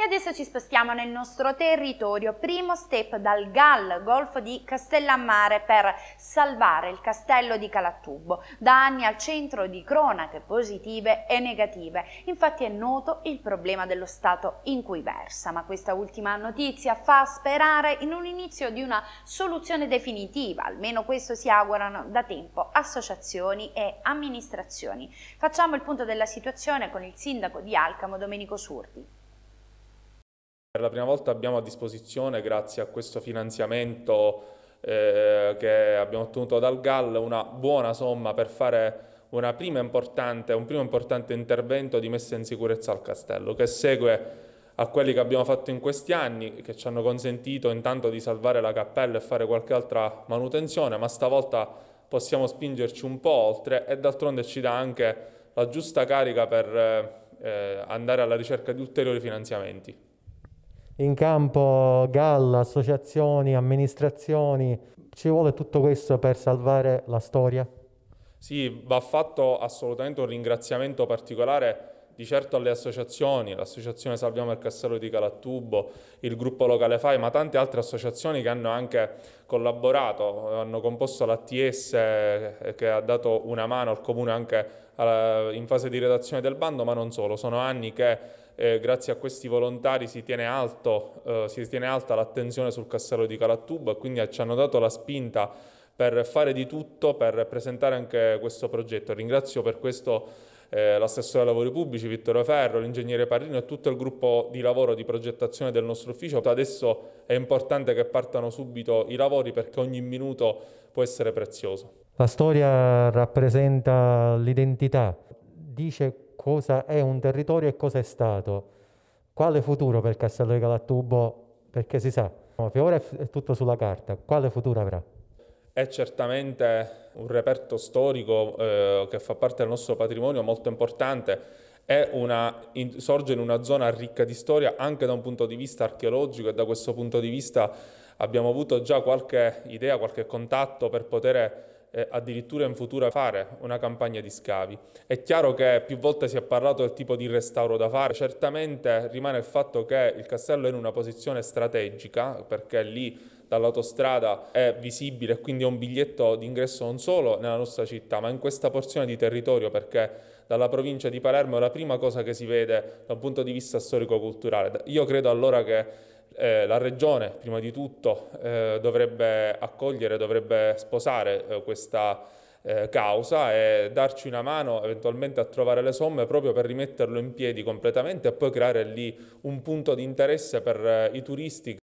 E adesso ci spostiamo nel nostro territorio, primo step dal GAL, Golfo di Castellammare, per salvare il castello di Calattubo, da anni al centro di cronache positive e negative. Infatti è noto il problema dello stato in cui versa, ma questa ultima notizia fa sperare in un inizio di una soluzione definitiva, almeno questo si augurano da tempo associazioni e amministrazioni. Facciamo il punto della situazione con il sindaco di Alcamo, Domenico Surti. Per la prima volta abbiamo a disposizione, grazie a questo finanziamento eh, che abbiamo ottenuto dal GAL, una buona somma per fare un primo importante intervento di messa in sicurezza al castello, che segue a quelli che abbiamo fatto in questi anni, che ci hanno consentito intanto di salvare la cappella e fare qualche altra manutenzione, ma stavolta possiamo spingerci un po' oltre e d'altronde ci dà anche la giusta carica per eh, andare alla ricerca di ulteriori finanziamenti in campo galla, associazioni, amministrazioni. Ci vuole tutto questo per salvare la storia? Sì, va fatto assolutamente un ringraziamento particolare di certo alle associazioni, l'associazione Salviamo il Castello di Calattubo, il gruppo locale FAI, ma tante altre associazioni che hanno anche collaborato, hanno composto l'ATS eh, che ha dato una mano al comune anche in fase di redazione del bando, ma non solo, sono anni che eh, grazie a questi volontari si tiene, alto, eh, si tiene alta l'attenzione sul castello di Calattubo e quindi ci hanno dato la spinta per fare di tutto per presentare anche questo progetto. Ringrazio per questo eh, l'assessore ai lavori pubblici Vittorio Ferro, l'ingegnere Parrino e tutto il gruppo di lavoro di progettazione del nostro ufficio. Adesso è importante che partano subito i lavori perché ogni minuto può essere prezioso. La storia rappresenta l'identità, dice cosa è un territorio e cosa è stato. Quale futuro per Castello di Calattubo? Perché si sa, ma ora è tutto sulla carta, quale futuro avrà? è certamente un reperto storico eh, che fa parte del nostro patrimonio molto importante. Una, in, sorge in una zona ricca di storia anche da un punto di vista archeologico e da questo punto di vista abbiamo avuto già qualche idea, qualche contatto per poter eh, addirittura in futuro fare una campagna di scavi. È chiaro che più volte si è parlato del tipo di restauro da fare, certamente rimane il fatto che il castello è in una posizione strategica perché lì dall'autostrada è visibile quindi è un biglietto d'ingresso non solo nella nostra città, ma in questa porzione di territorio perché dalla provincia di Palermo è la prima cosa che si vede da un punto di vista storico-culturale. Io credo allora che eh, la regione, prima di tutto, eh, dovrebbe accogliere, dovrebbe sposare eh, questa eh, causa e darci una mano eventualmente a trovare le somme proprio per rimetterlo in piedi completamente e poi creare lì un punto di interesse per eh, i turisti